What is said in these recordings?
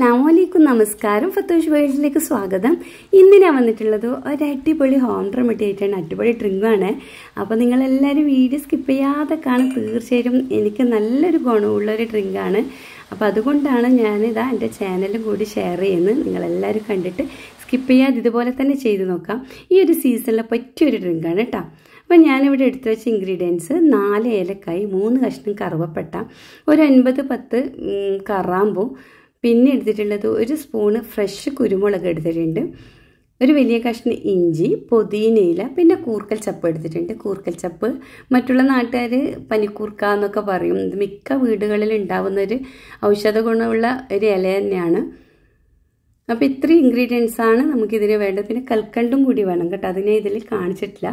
അലാമലൈക്കും നമസ്കാരം ഫത്തോഷ് വേൾഡിലേക്ക് സ്വാഗതം ഇന്ന് ഞാൻ വന്നിട്ടുള്ളത് ഒരു അടിപൊളി ഹോം റെമഡി ആയിട്ടാണ് അടിപൊളി ഡ്രിങ്കാണ് അപ്പോൾ നിങ്ങളെല്ലാവരും വീഡിയോ സ്കിപ്പ് ചെയ്യാതെ കാണും തീർച്ചയായും എനിക്ക് നല്ലൊരു ഗുണമുള്ളൊരു ഡ്രിങ്കാണ് അപ്പോൾ അതുകൊണ്ടാണ് ഞാനിതാ എൻ്റെ ചാനലും കൂടി ഷെയർ ചെയ്യുന്നത് നിങ്ങളെല്ലാവരും കണ്ടിട്ട് സ്കിപ്പ് ചെയ്യാതെ ഇതുപോലെ തന്നെ ചെയ്ത് നോക്കാം ഈ ഒരു സീസണിലെ പറ്റിയൊരു ഡ്രിങ്കാണ് കേട്ടോ അപ്പം ഞാനിവിടെ എടുത്തു വെച്ച ഇൻഗ്രീഡിയൻസ് നാല് ഏലക്കായി മൂന്ന് കഷ്ണം കറുവപ്പെട്ട ഒരു അൻപത് പത്ത് കറാമ്പൂ പിന്നെ എടുത്തിട്ടുള്ളത് ഒരു സ്പൂണ് ഫ്രഷ് കുരുമുളക് എടുത്തിട്ടുണ്ട് ഒരു വലിയ കഷ്ണം ഇഞ്ചി പൊതിനയില പിന്നെ കൂർക്കൽ ചപ്പ് എടുത്തിട്ടുണ്ട് കൂർക്കൽ ചപ്പ് മറ്റുള്ള നാട്ടുകാർ പനിക്കൂർക്ക എന്നൊക്കെ പറയും ഇത് മിക്ക വീടുകളിൽ ഉണ്ടാവുന്ന ഒരു ഔഷധ ഗുണമുള്ള ഒരു ഇല തന്നെയാണ് അപ്പോൾ ഇത്രയും ഇൻഗ്രീഡിയൻസാണ് നമുക്കിതിന് വേണ്ടത് പിന്നെ കൽക്കണ്ടും കൂടി വേണം കേട്ടോ അതിനെ ഇതിൽ കാണിച്ചിട്ടില്ല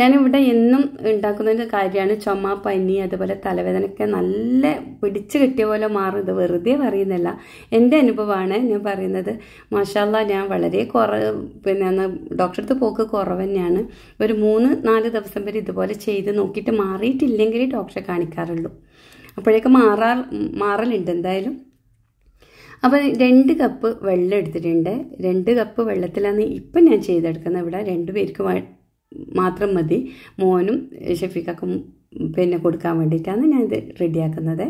ഞാനിവിടെ എന്നും ഉണ്ടാക്കുന്ന കാര്യമാണ് ചുമ പനി അതുപോലെ തലവേദനയൊക്കെ നല്ല പിടിച്ചു കിട്ടിയ പോലെ മാറും ഇത് വെറുതെ പറയുന്നില്ല എൻ്റെ അനുഭവമാണ് ഞാൻ പറയുന്നത് മാഷാല്ല ഞാൻ വളരെ കുറ പിന്നെ ഡോക്ടറെ അടുത്ത് പോക്ക് കുറവ് തന്നെയാണ് ഒരു മൂന്ന് നാല് ദിവസം വരെ ഇതുപോലെ ചെയ്ത് നോക്കിയിട്ട് മാറിയിട്ടില്ലെങ്കിൽ ഡോക്ടറെ കാണിക്കാറുള്ളൂ അപ്പോഴേക്ക് മാറാ മാറലുണ്ട് എന്തായാലും അപ്പോൾ രണ്ട് കപ്പ് വെള്ളം എടുത്തിട്ടുണ്ട് രണ്ട് കപ്പ് വെള്ളത്തിലാണ് ഇപ്പം ഞാൻ ചെയ്തെടുക്കുന്നത് ഇവിടെ രണ്ട് പേർക്ക് മാത്രം മതി മോനും ഷെഫീഖക്കും പിന്നെ കൊടുക്കാൻ വേണ്ടിയിട്ടാണ് ഇത് റെഡിയാക്കുന്നത്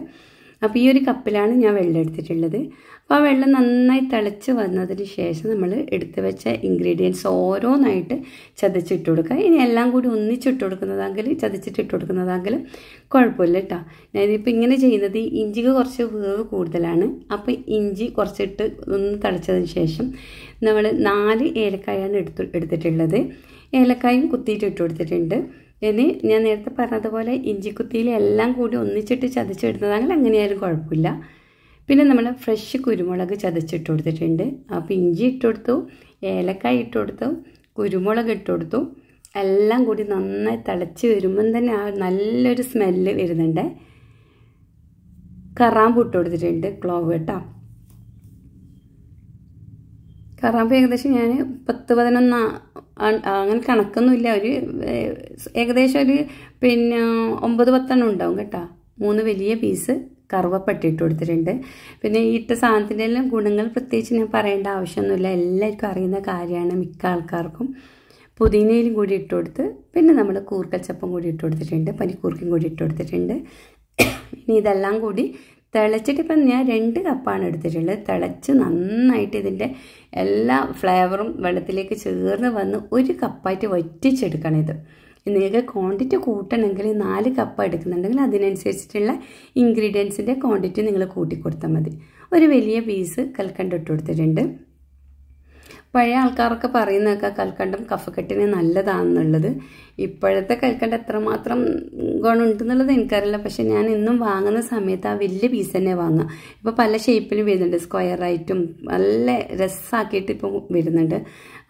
അപ്പോൾ ഈ ഒരു കപ്പിലാണ് ഞാൻ വെള്ളം എടുത്തിട്ടുള്ളത് അപ്പോൾ ആ വെള്ളം നന്നായി തിളച്ച് വന്നതിന് ശേഷം നമ്മൾ എടുത്തു വെച്ച ഇൻഗ്രീഡിയൻസ് ഓരോന്നായിട്ട് ചതച്ചിട്ട് കൊടുക്കുക ഇനി എല്ലാം കൂടി ഒന്നിച്ചിട്ട് കൊടുക്കുന്നതാണെങ്കിൽ ചതച്ചിട്ട് ഇട്ട് കൊടുക്കുന്നതാണെങ്കിൽ കുഴപ്പമില്ല കേട്ടോ ഞാനിപ്പോൾ ഇങ്ങനെ ചെയ്യുന്നത് ഇഞ്ചിക്ക് കുറച്ച് വേവ് കൂടുതലാണ് അപ്പോൾ ഇഞ്ചി കുറച്ചിട്ട് ഒന്ന് തിളച്ചതിന് ശേഷം നമ്മൾ നാല് ഏലക്കായാണ് എടുത്തു എടുത്തിട്ടുള്ളത് ഏലക്കായും കുത്തിയിട്ട് ഇട്ട് കൊടുത്തിട്ടുണ്ട് ഇനി ഞാൻ നേരത്തെ പറഞ്ഞതുപോലെ ഇഞ്ചിക്കുത്തിയിൽ എല്ലാം കൂടി ഒന്നിച്ചിട്ട് ചതച്ചിടുന്നതാണെങ്കിൽ അങ്ങനെയായാലും കുഴപ്പമില്ല പിന്നെ നമ്മൾ ഫ്രഷ് കുരുമുളക് ചതച്ചിട്ട് കൊടുത്തിട്ടുണ്ട് അപ്പോൾ ഇഞ്ചി ഇട്ട് കൊടുത്തു ഏലക്കായ ഇട്ട് കൊടുത്തു കുരുമുളക് ഇട്ട് കൊടുത്തു എല്ലാം കൂടി നന്നായി തിളച്ച് വരുമ്പം തന്നെ ആ നല്ലൊരു സ്മെല്ല് വരുന്നുണ്ട് കറാമ്പ് ഇട്ട് കൊടുത്തിട്ടുണ്ട് ക്ലോവ് കേട്ടോ കറാമ്പ് ഏകദേശം ഞാൻ പത്ത് പതിനൊന്ന് അങ്ങനെ കണക്കൊന്നുമില്ല ഒരു ഏകദേശം ഒരു പിന്നെ ഒമ്പത് പത്തെണ്ണം ഉണ്ടാവും കേട്ടോ മൂന്ന് വലിയ പീസ് കറുവപ്പട്ടിട്ട് കൊടുത്തിട്ടുണ്ട് പിന്നെ ഇട്ട സാധനത്തിൻ്റെ എല്ലാം ഗുണങ്ങൾ പ്രത്യേകിച്ച് ഞാൻ പറയേണ്ട ആവശ്യമൊന്നുമില്ല എല്ലാവർക്കും അറിയുന്ന കാര്യമാണ് മിക്ക ആൾക്കാർക്കും പുതിനയിലും കൂടി ഇട്ട് കൊടുത്ത് പിന്നെ നമ്മൾ കൂർക്കച്ചപ്പം കൂടി ഇട്ട് കൊടുത്തിട്ടുണ്ട് പനിക്കൂർക്കയും കൂടി ഇട്ട് കൊടുത്തിട്ടുണ്ട് ഇനി ഇതെല്ലാം കൂടി തിളച്ചിട്ടിപ്പം ഞാൻ രണ്ട് കപ്പാണ് എടുത്തിട്ടുള്ളത് തിളച്ച് നന്നായിട്ട് ഇതിൻ്റെ എല്ലാ ഫ്ലേവറും വെള്ളത്തിലേക്ക് ചേർന്ന് വന്ന് ഒരു കപ്പായിട്ട് വറ്റിച്ചെടുക്കണം ഇത് നിങ്ങൾക്ക് ക്വാണ്ടിറ്റി കൂട്ടണമെങ്കിൽ നാല് കപ്പ് എടുക്കുന്നുണ്ടെങ്കിൽ അതിനനുസരിച്ചിട്ടുള്ള ഇൻഗ്രീഡിയൻസിൻ്റെ ക്വാണ്ടിറ്റി നിങ്ങൾ കൂട്ടി കൊടുത്താൽ മതി ഒരു വലിയ പീസ് കൽക്കണ്ടിട്ട് ഇട്ട് കൊടുത്തിട്ടുണ്ട് പഴയ ആൾക്കാരൊക്കെ പറയുന്നതൊക്കെ കൽക്കണ്ടം കഫക്കെട്ടിന് നല്ലതാണെന്നുള്ളത് ഇപ്പോഴത്തെ കൽക്കണ്ടം എത്രമാത്രം എന്നുള്ളത് എനിക്കറിയില്ല പക്ഷെ ഞാൻ ഇന്നും വാങ്ങുന്ന സമയത്ത് ആ വലിയ പീസ് തന്നെ വാങ്ങുക ഇപ്പോൾ പല ഷേപ്പിലും വരുന്നുണ്ട് സ്ക്വയറായിട്ടും നല്ല രസമാക്കിയിട്ട് ഇപ്പം വരുന്നുണ്ട്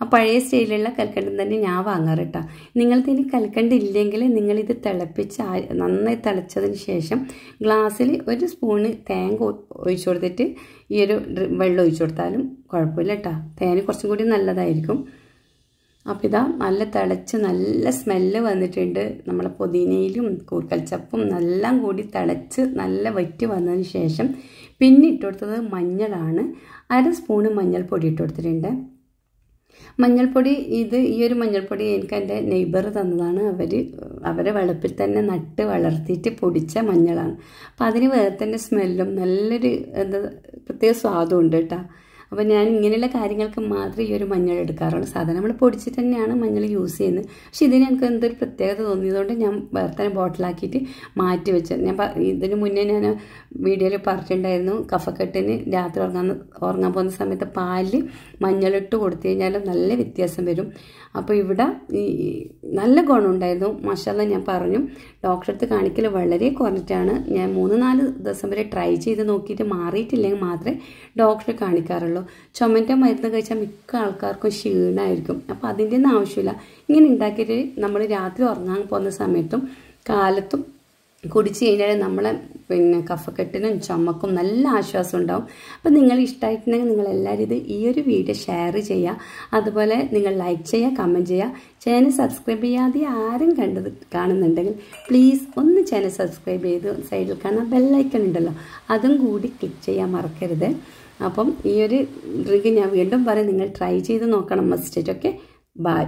ആ പഴയ സ്റ്റൈലിലുള്ള കൽക്കണ്ടം തന്നെ ഞാൻ വാങ്ങാറ് കേട്ടോ ഇനി കൽക്കണ്ട് ഇല്ലെങ്കിൽ നിങ്ങളിത് തിളപ്പിച്ച് നന്നായി തിളച്ചതിന് ശേഷം ഗ്ലാസ്സിൽ ഒരു സ്പൂണ് തേങ്ങ ഒഴിച്ചു കൊടുത്തിട്ട് ഈ ഒരു വെള്ളം ഒഴിച്ചു കൊടുത്താലും കുഴപ്പമില്ല കേട്ടോ തേന് കുറച്ചും കൂടി നല്ലതായിരിക്കും അപ്പോൾ ഇതാ നല്ല തിളച്ച് നല്ല സ്മെല്ല് വന്നിട്ടുണ്ട് നമ്മളെ പൊതിനയിലും കൂർക്കൽച്ചപ്പും എല്ലാം കൂടി തിളച്ച് നല്ല വറ്റി വന്നതിന് ശേഷം പിന്നെ ഇട്ടുകൊടുത്തത് മഞ്ഞളാണ് അര സ്പൂണ് മഞ്ഞൾപ്പൊടി ഇട്ട് മഞ്ഞൾപ്പൊടി ഇത് ഈ ഒരു മഞ്ഞൾപ്പൊടി എനിക്ക് എൻ്റെ നെയ്ബർ തന്നതാണ് അവർ അവരെ വെളുപ്പിൽ തന്നെ നട്ട് വളർത്തിയിട്ട് പൊടിച്ച മഞ്ഞളാണ് അപ്പം അതിന് വേറെ തന്നെ സ്മെല്ലും നല്ലൊരു എന്താ പ്രത്യേക സ്വാദും ഉണ്ട് കേട്ടോ അപ്പോൾ ഞാൻ ഇങ്ങനെയുള്ള കാര്യങ്ങൾക്ക് മാത്രമേ ഈ ഒരു മഞ്ഞൾ എടുക്കാറുള്ളൂ സാധാരണ നമ്മൾ പൊടിച്ചിട്ട് തന്നെയാണ് മഞ്ഞൾ യൂസ് ചെയ്യുന്നത് പക്ഷേ ഇതിന് എനിക്ക് എന്തൊരു പ്രത്യേകത തോന്നിയതുകൊണ്ട് ഞാൻ വേറെ ബോട്ടിലാക്കിയിട്ട് മാറ്റി വെച്ചത് ഞാൻ ഇതിന് മുന്നേ ഞാൻ വീഡിയോയിൽ പറഞ്ഞിട്ടുണ്ടായിരുന്നു കഫക്കെട്ടിന് രാത്രി ഉറങ്ങാൻ ഉറങ്ങാൻ പോകുന്ന സമയത്ത് പാലിൽ മഞ്ഞളിട്ട് കൊടുത്തു കഴിഞ്ഞാൽ നല്ല വ്യത്യാസം വരും അപ്പോൾ ഇവിടെ നല്ല ഗുണമുണ്ടായിരുന്നു മഷാല ഞാൻ പറഞ്ഞു ഡോക്ടറെടുത്ത് കാണിക്കൽ വളരെ കുറഞ്ഞിട്ടാണ് ഞാൻ മൂന്ന് നാല് ദിവസം വരെ ട്രൈ ചെയ്ത് നോക്കിയിട്ട് മാറിയിട്ടില്ലെങ്കിൽ മാത്രമേ ഡോക്ടറെ കാണിക്കാറുള്ളൂ ഉണ്ടല്ലോ ചുമൻ്റെ മരുന്ന് കഴിച്ചാൽ മിക്ക ആൾക്കാർക്കും ക്ഷീണമായിരിക്കും അപ്പോൾ അതിൻ്റെ ഒന്നും ആവശ്യമില്ല ഇങ്ങനെ ഉണ്ടാക്കിയിട്ട് നമ്മൾ രാത്രി ഉറങ്ങാൻ പോകുന്ന സമയത്തും കാലത്തും കുടിച്ച് കഴിഞ്ഞാൽ നമ്മളെ പിന്നെ കഫക്കെട്ടിനും ചുമക്കും നല്ല ആശ്വാസം ഉണ്ടാവും അപ്പോൾ നിങ്ങൾ ഇഷ്ടമായിട്ടുണ്ടെങ്കിൽ എല്ലാവരും ഇത് ഈ ഒരു വീഡിയോ ഷെയർ ചെയ്യുക അതുപോലെ നിങ്ങൾ ലൈക്ക് ചെയ്യുക കമൻറ്റ് ചെയ്യുക ചാനൽ സബ്സ്ക്രൈബ് ചെയ്യാതെ ആരും കണ്ടത് കാണുന്നുണ്ടെങ്കിൽ പ്ലീസ് ഒന്ന് ചാനൽ സബ്സ്ക്രൈബ് ചെയ്ത് സൈഡിൽ കാണാൻ ബെല്ലൈക്കൺ ഉണ്ടല്ലോ അതും കൂടി ക്ലിക്ക് ചെയ്യാൻ മറക്കരുത് അപ്പം ഈ ഒരു ഡ്രിങ്ക് ഞാൻ വീണ്ടും പറയാം നിങ്ങൾ ട്രൈ ചെയ്ത് നോക്കണം മസ്റ്റേറ്റ് ഓക്കെ ബൈ